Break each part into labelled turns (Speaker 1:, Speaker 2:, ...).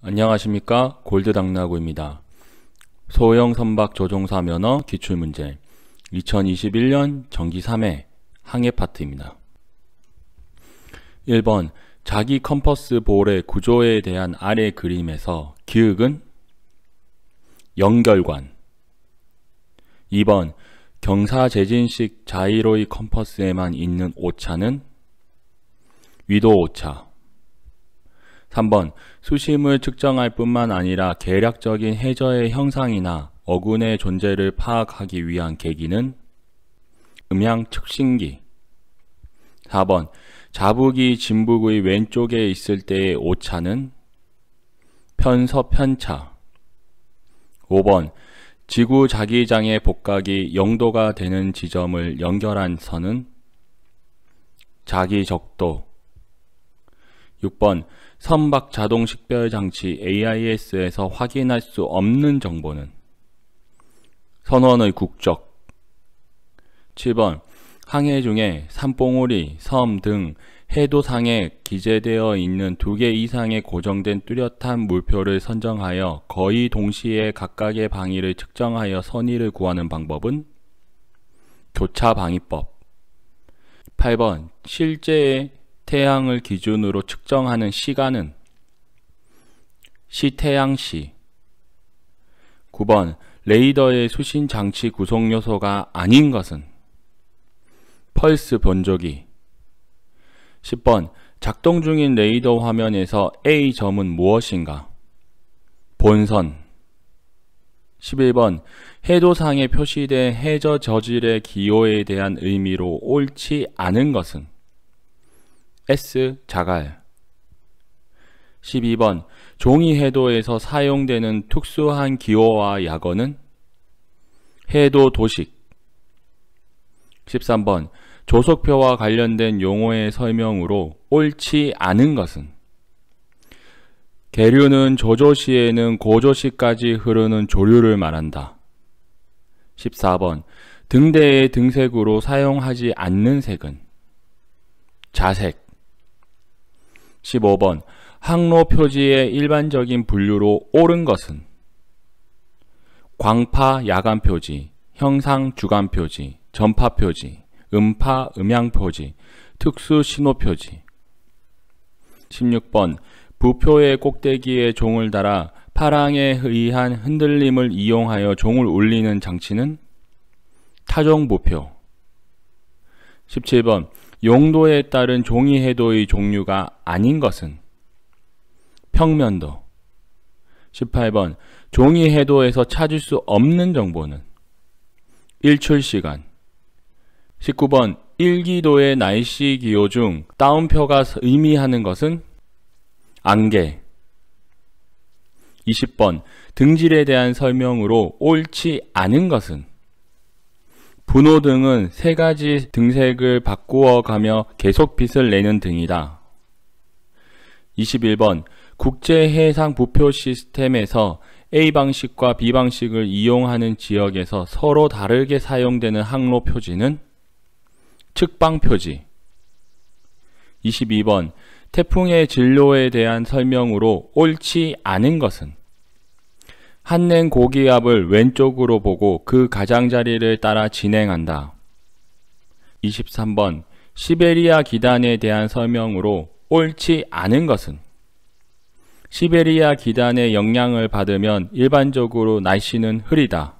Speaker 1: 안녕하십니까 골드당나구입니다. 소형 선박 조종사 면허 기출문제 2021년 정기 3회 항해 파트입니다. 1번 자기 컴퍼스 볼의 구조에 대한 아래 그림에서 기획은 연결관 2번 경사재진식 자이로이 컴퍼스에만 있는 오차는 위도 오차 3번 수심을 측정할 뿐만 아니라 계략적인 해저의 형상이나 어군의 존재를 파악하기 위한 계기는 음향 측신기 4번 자북이 진북의 왼쪽에 있을 때의 오차는 편서 편차 5번 지구 자기장의 복각이 0도가 되는 지점을 연결한 선은 자기적도 6번 선박 자동 식별 장치 AIS에서 확인할 수 없는 정보는 선원의 국적 7번 항해 중에 산봉우리, 섬 등 해도상에 기재되어 있는 두 개 이상의 고정된 뚜렷한 물표를 선정하여 거의 동시에 각각의 방위를 측정하여 선의를 구하는 방법은 교차 방위법 8번 실제의 태양을 기준으로 측정하는 시간은 시태양시 9번 레이더의 수신 장치 구성 요소가 아닌 것은 펄스 본조기 10번 작동 중인 레이더 화면에서 A점은 무엇인가? 본선 11번 해도상에 표시된 해저 저질의 기호에 대한 의미로 옳지 않은 것은 S. 자갈 12번 종이 해도에서 사용되는 특수한 기호와 약어는 해도 도식 13번 조속표와 관련된 용어의 설명으로 옳지 않은 것은 계류는 조조시에는 고조시까지 흐르는 조류를 말한다. 14번 등대의 등색으로 사용하지 않는 색은 자색 15번 항로 표지의 일반적인 분류로 옳은 것은 광파 야간 표지, 형상 주간 표지, 전파 표지, 음파 음향 표지, 특수 신호 표지 16번 부표의 꼭대기에 종을 달아 파랑에 의한 흔들림을 이용하여 종을 울리는 장치는 타종 부표 17번 용도에 따른 종이 해도의 종류가 아닌 것은 평면도 18번 종이 해도에서 찾을 수 없는 정보는 일출시간 19번 일기도의 날씨 기호 중 따옴표가 의미하는 것은 안개 20번 등질에 대한 설명으로 옳지 않은 것은 분호 등은 세 가지 등색을 바꾸어 가며 계속 빛을 내는 등이다. 21번 국제해상 부표 시스템에서 A 방식과 B 방식을 이용하는 지역에서 서로 다르게 사용되는 항로 표지는 측방 표지 22번 태풍의 진로에 대한 설명으로 옳지 않은 것은 한는 고기압을 왼쪽으로 보고 그 가장자리를 따라 진행한다. 23번 시베리아 기단에 대한 설명으로 옳지 않은 것은 시베리아 기단의 영향을 받으면 일반적으로 날씨는 흐리다.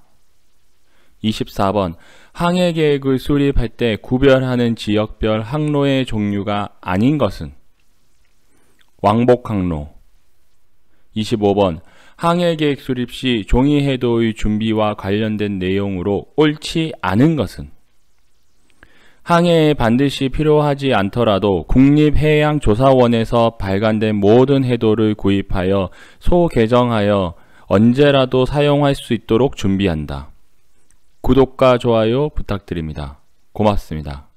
Speaker 1: 24번 항해 계획을 수립할 때 구별하는 지역별 항로의 종류가 아닌 것은 왕복 항로 25번 항해계획 수립 시 종이해도의 준비와 관련된 내용으로 옳지 않은 것은 항해에 반드시 필요하지 않더라도 국립해양조사원에서 발간된 모든 해도를 구입하여 소개정하여 언제라도 사용할 수 있도록 준비한다. 구독과 좋아요 부탁드립니다. 고맙습니다.